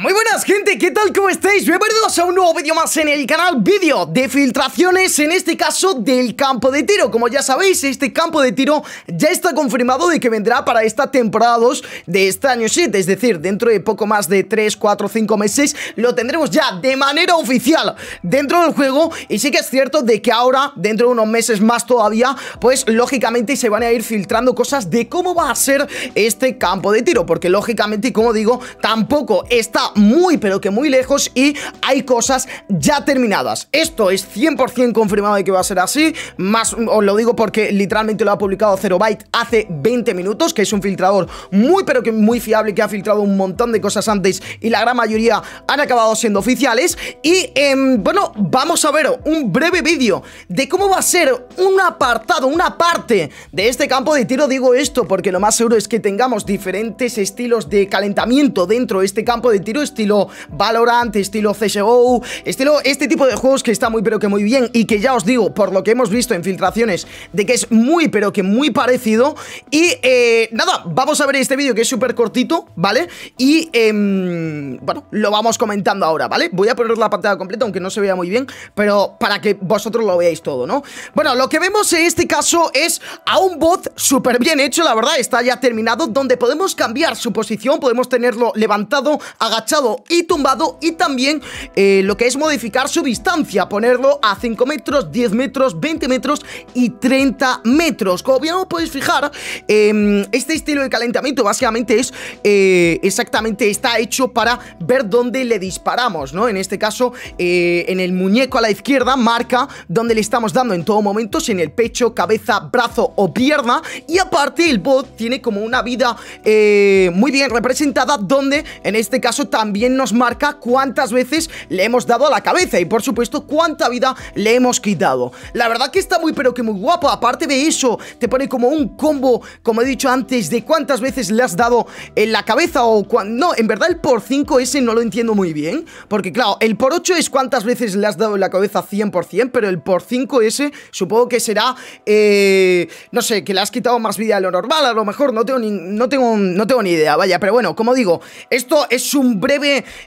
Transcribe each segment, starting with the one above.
Muy buenas gente, ¿qué tal? ¿Cómo estáis? Bienvenidos a un nuevo vídeo más en el canal Vídeo de filtraciones, en este caso del campo de tiro Como ya sabéis, este campo de tiro ya está confirmado de que vendrá para esta temporada 2 de este año 7 Es decir, dentro de poco más de 3, 4, 5 meses lo tendremos ya de manera oficial dentro del juego Y sí que es cierto de que ahora, dentro de unos meses más todavía Pues lógicamente se van a ir filtrando cosas de cómo va a ser este campo de tiro Porque lógicamente, como digo, tampoco está muy pero que muy lejos y hay cosas ya terminadas. Esto es 100% confirmado de que va a ser así, más os lo digo porque literalmente lo ha publicado 0byte hace 20 minutos, que es un filtrador muy pero que muy fiable que ha filtrado un montón de cosas antes y la gran mayoría han acabado siendo oficiales y em, bueno, vamos a ver un breve vídeo de cómo va a ser un apartado, una parte de este campo de tiro, digo esto porque lo más seguro es que tengamos diferentes estilos de calentamiento dentro de este campo de tiro estilo Valorant, estilo CSGO, estilo este tipo de juegos que está muy pero que muy bien y que ya os digo, por lo que hemos visto en filtraciones, de que es muy pero que muy parecido. Y eh, nada, vamos a ver este vídeo que es súper cortito, ¿vale? Y em, bueno, lo vamos comentando ahora, ¿vale? Voy a poner la pantalla completa, aunque no se vea muy bien, pero para que vosotros lo veáis todo, ¿no? Bueno, lo que vemos en este caso es a un bot súper bien hecho, la verdad, está ya terminado, donde podemos cambiar su posición, podemos tenerlo levantado, agachado, y tumbado y también eh, lo que es modificar su distancia, ponerlo a 5 metros, 10 metros, 20 metros y 30 metros. Como bien os podéis fijar, em, este estilo de calentamiento básicamente es eh, exactamente, está hecho para ver dónde le disparamos, ¿no? En este caso, eh, en el muñeco a la izquierda marca dónde le estamos dando en todo momento, si en el pecho, cabeza, brazo o pierna. Y aparte el bot tiene como una vida muy bien representada donde en este caso también también nos marca cuántas veces le hemos dado a la cabeza y por supuesto cuánta vida le hemos quitado. La verdad que está muy pero que muy guapo, aparte de eso te pone como un combo, como he dicho antes, de cuántas veces le has dado en la cabeza o cuando... No, en verdad el por 5 ese no lo entiendo muy bien, porque claro, el por 8 es cuántas veces le has dado en la cabeza 100%, pero el por 5 ese supongo que será, eh, no sé, que le has quitado más vida de lo normal, a lo mejor no tengo ni, no tengo, no tengo ni idea, vaya, pero bueno, como digo, esto es un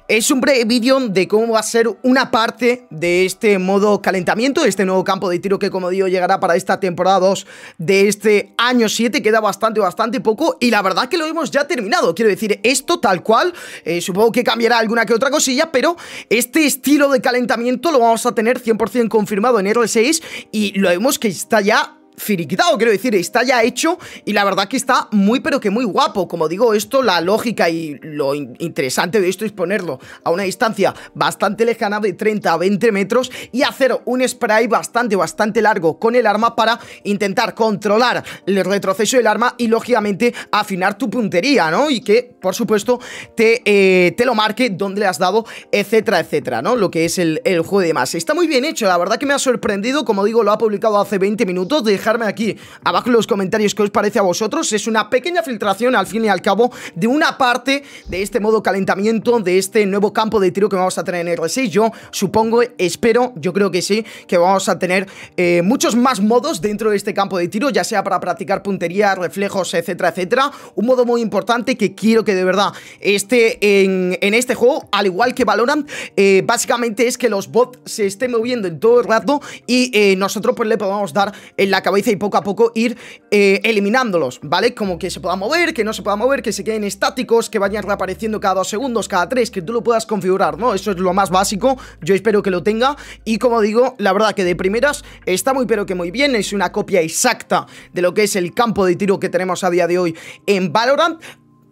es un breve vídeo de cómo va a ser una parte de este modo calentamiento, de este nuevo campo de tiro que como digo llegará para esta temporada 2 de este año 7, queda bastante, bastante poco y la verdad que lo hemos ya terminado, quiero decir, esto tal cual, eh, supongo que cambiará alguna que otra cosilla, pero este estilo de calentamiento lo vamos a tener 100% confirmado en el 6 y lo vemos que está ya firiquitado, quiero decir, está ya hecho y la verdad que está muy pero que muy guapo. Como digo, esto, la lógica y lo interesante de esto es ponerlo a una distancia bastante lejana de 30 a 20 metros y hacer un spray bastante, bastante largo con el arma para intentar controlar el retroceso del arma y lógicamente afinar tu puntería, ¿no? Y que, por supuesto, te, eh, te lo marque dónde le has dado, etcétera, etcétera, ¿no? Lo que es el, el juego de más. Está muy bien hecho, la verdad que me ha sorprendido, como digo, lo ha publicado hace 20 minutos, de dejarme aquí abajo en los comentarios qué os parece a vosotros. Es una pequeña filtración, al fin y al cabo, de una parte de este modo calentamiento, de este nuevo campo de tiro que vamos a tener en R6. Yo supongo, espero, yo creo que sí, que vamos a tener eh, muchos más modos dentro de este campo de tiro, ya sea para practicar puntería, reflejos, etcétera, etcétera. Un modo muy importante que quiero que de verdad esté en, este juego, al igual que Valorant, eh, básicamente es que los bots se estén moviendo en todo el rato y eh, nosotros pues le podamos dar en la cabeza y poco a poco ir eh, eliminándolos, ¿vale? Como que se pueda mover, que no se pueda mover, que se queden estáticos, que vayan reapareciendo cada dos segundos, cada tres, que tú lo puedas configurar, ¿no? Eso es lo más básico, yo espero que lo tenga y como digo, la verdad que de primeras está muy pero que muy bien, es una copia exacta de lo que es el campo de tiro que tenemos a día de hoy en Valorant,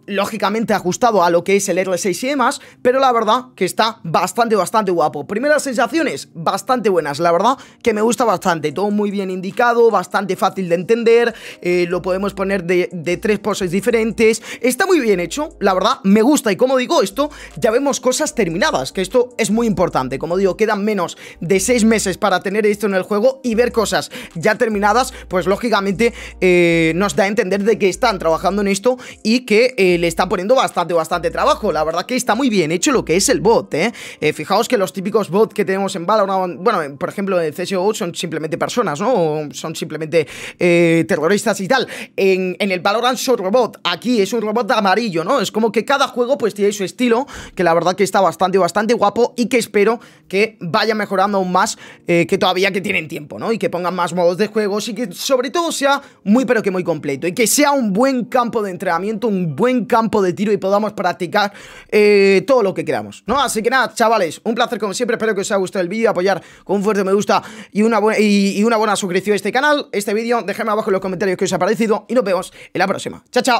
lógicamente ajustado a lo que es el R6 y demás, pero la verdad que está bastante, bastante guapo. Primeras sensaciones, bastante buenas, la verdad que me gusta bastante, todo muy bien indicado, bastante fácil de entender, eh, lo podemos poner de, tres poses diferentes, está muy bien hecho, la verdad me gusta y como digo esto, ya vemos cosas terminadas, que esto es muy importante, como digo, quedan menos de seis meses para tener esto en el juego y ver cosas ya terminadas, pues lógicamente eh, nos da a entender de que están trabajando en esto y que... Eh, eh, le está poniendo bastante, bastante trabajo. La verdad que está muy bien hecho lo que es el bot, ¿eh? Eh, fijaos que los típicos bots que tenemos en Valorant, bueno, por ejemplo, en CSGO son simplemente personas, ¿no? son simplemente terroristas y tal. En, en el Valorant son robot. Aquí es un robot amarillo, ¿no? Es como que cada juego pues tiene su estilo, que la verdad que está bastante, bastante guapo y que espero que vaya mejorando aún más, que todavía que tienen tiempo, ¿no? Y que pongan más modos de juegos y que sobre todo sea muy pero que muy completo y que sea un buen campo de entrenamiento, un buen campo de tiro y podamos practicar eh, todo lo que queramos, ¿no? Así que nada, chavales, un placer como siempre, espero que os haya gustado el vídeo, apoyar con un fuerte me gusta y una, buena, y, una buena suscripción a este canal, este vídeo, dejadme abajo en los comentarios que os ha parecido y nos vemos en la próxima. ¡Chao, chao!